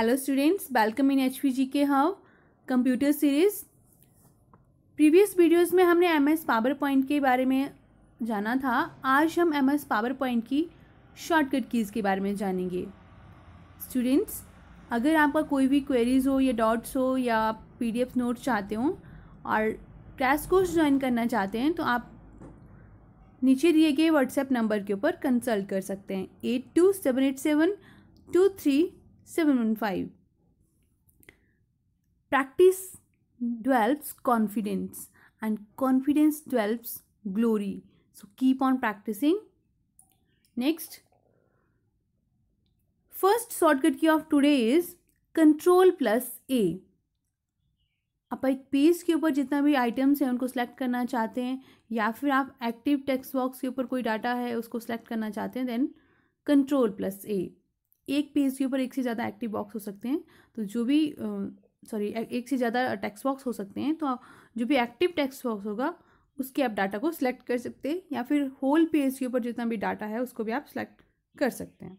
Hello students welcome in H P G के हव computer series previous videos में हमने एम एस पावर पॉइंट के बारे में जाना था आज हम एम एस पावर पॉइंट की शॉर्टकट कीज़ के बारे में जानेंगे स्टूडेंट्स अगर आपका कोई भी क्वेरीज हो या डॉट्स हो या पी डी एफ नोट चाहते हो और क्लास कोर्स ज्वाइन करना चाहते हैं तो आप नीचे दिए गए व्हाट्सएप नंबर के ऊपर कंसल्ट कर सकते हैं eight two seven eight seven two three seven one five practice develops confidence and confidence develops glory so keep on practising next first shortcut key of today is control plus A आप एक page के ऊपर जितना भी items हैं उनको select करना चाहते हैं या फिर आप एक्टिव टेक्स्ट बॉक्स के ऊपर कोई डाटा है उसको सेलेक्ट करना चाहते हैं देन कंट्रोल प्लस ए एक पेज के ऊपर एक से ज़्यादा एक्टिव बॉक्स हो सकते हैं तो जो भी सॉरी एक से ज़्यादा टेक्स्ट बॉक्स हो सकते हैं तो जो भी एक्टिव टेक्स्ट बॉक्स होगा उसके आप डाटा को सिलेक्ट कर सकते हैं या फिर होल पेज के ऊपर जितना भी डाटा है उसको भी आप सिलेक्ट कर सकते हैं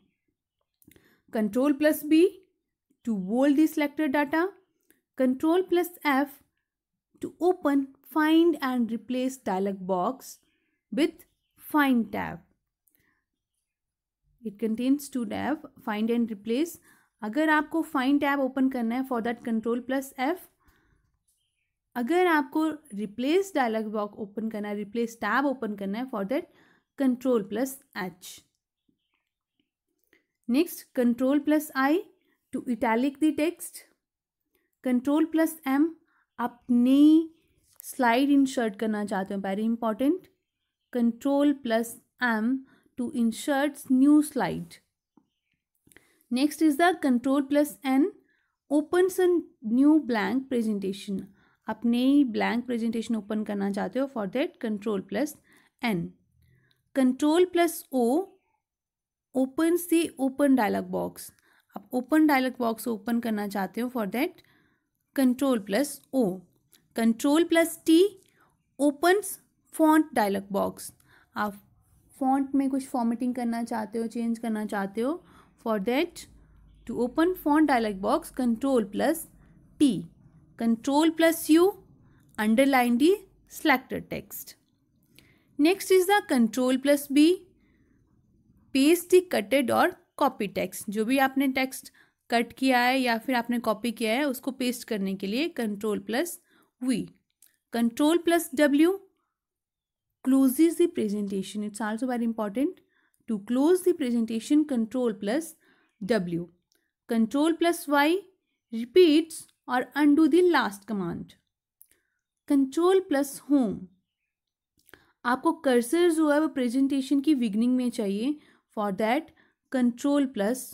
control plus B to bold the selected data control plus F to open find and replace dialog box with find tab it contains two tab find and replace अगर आपको फाइंड टैब ओपन करना है for that control plus F अगर आपको replace dialog box open करना है replace tab open करना है for that control plus H next control plus I to italic the text control plus M अपनी slide insert करना चाहते हो very important control plus M to insert new slide. Next is the control plus N opens a new blank presentation. आप नई blank presentation open करना चाहते हो for that control plus N control plus O open से open dialog box आप open dialog box open करना चाहते हो for that control plus O control plus T opens font dialog box आप font में कुछ फॉर्मेटिंग करना चाहते हो चेंज करना चाहते हो for that to open font dialog box control plus T control plus U underline the selected text next is the control plus B paste the cutted और कॉपी टेक्स्ट जो भी आपने टेक्स्ट कट किया है या फिर आपने कॉपी किया है उसको पेस्ट करने के लिए control plus V control plus W closes the presentation. It's also very important. To close the presentation, control plus W. Control plus Y repeats or undo the last command. Control plus home. आपको cursor जो है वो presentation की beginning में चाहिए for that control plus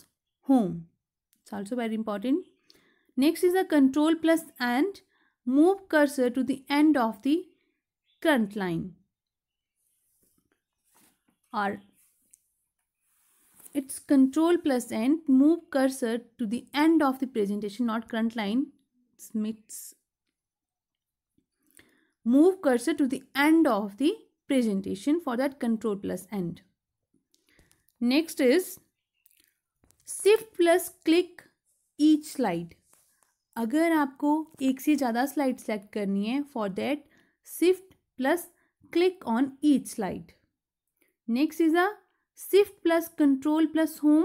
home it's also very important next is a control plus end move cursor to the end of the current line or it's control plus end move cursor to the end of the presentation not current line smiths move cursor to the end of the presentation for that control plus end next is shift plus click each slide अगर आपको एक से ज़्यादा slide select करनी है for that shift plus click on each slide next is a shift plus control plus home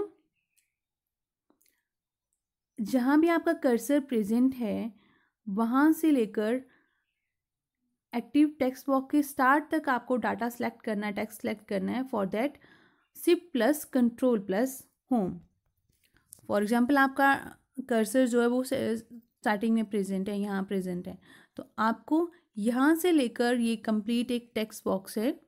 जहाँ भी आपका कर्सर प्रेजेंट है वहाँ से लेकर एक्टिव टेक्स्ट बॉक्स के स्टार्ट तक आपको डाटा सेलेक्ट करना है टेक्स्ट सेलेक्ट करना है for that shift plus control plus home for example आपका कर्सर जो है वो स्टार्टिंग में प्रेजेंट है यहाँ प्रेजेंट है तो आपको यहाँ से लेकर ये कंप्लीट एक टेक्स्ट बॉक्स है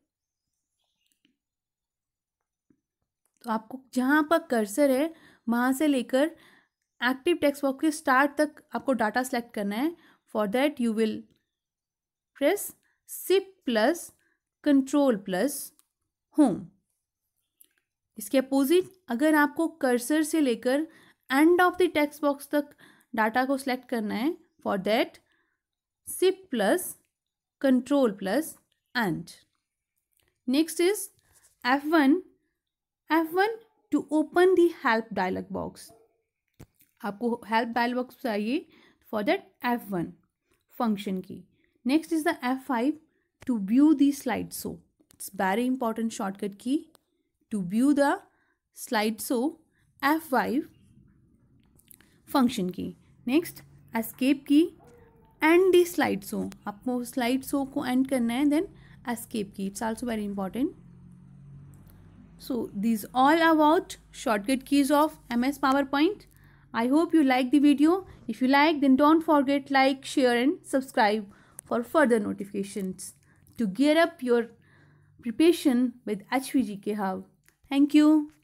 तो आपको जहाँ पर कर्सर है वहाँ से लेकर एक्टिव टेक्स्ट बॉक्स के स्टार्ट तक आपको डाटा सेलेक्ट करना है for that you will press shift plus control plus home इसके अपोजिट अगर आपको कर्सर से लेकर end of the text box तक डाटा को सिलेक्ट करना है for that shift plus control plus end next is F one F1 to open the help dialog box. आपको help dialog box चाहिए for that F1 function key. Next is the F5 to view the slide show. It's very important shortcut key to view the slide show F5 function key. Next escape key end the slide show आपको slide show को end करना है then escape key it's also very important So these all about shortcut keys of MS PowerPoint. I hope you like the video. If you like then don't forget like, share and subscribe for further notifications to gear up your preparation with HVGK Hub. Thank you.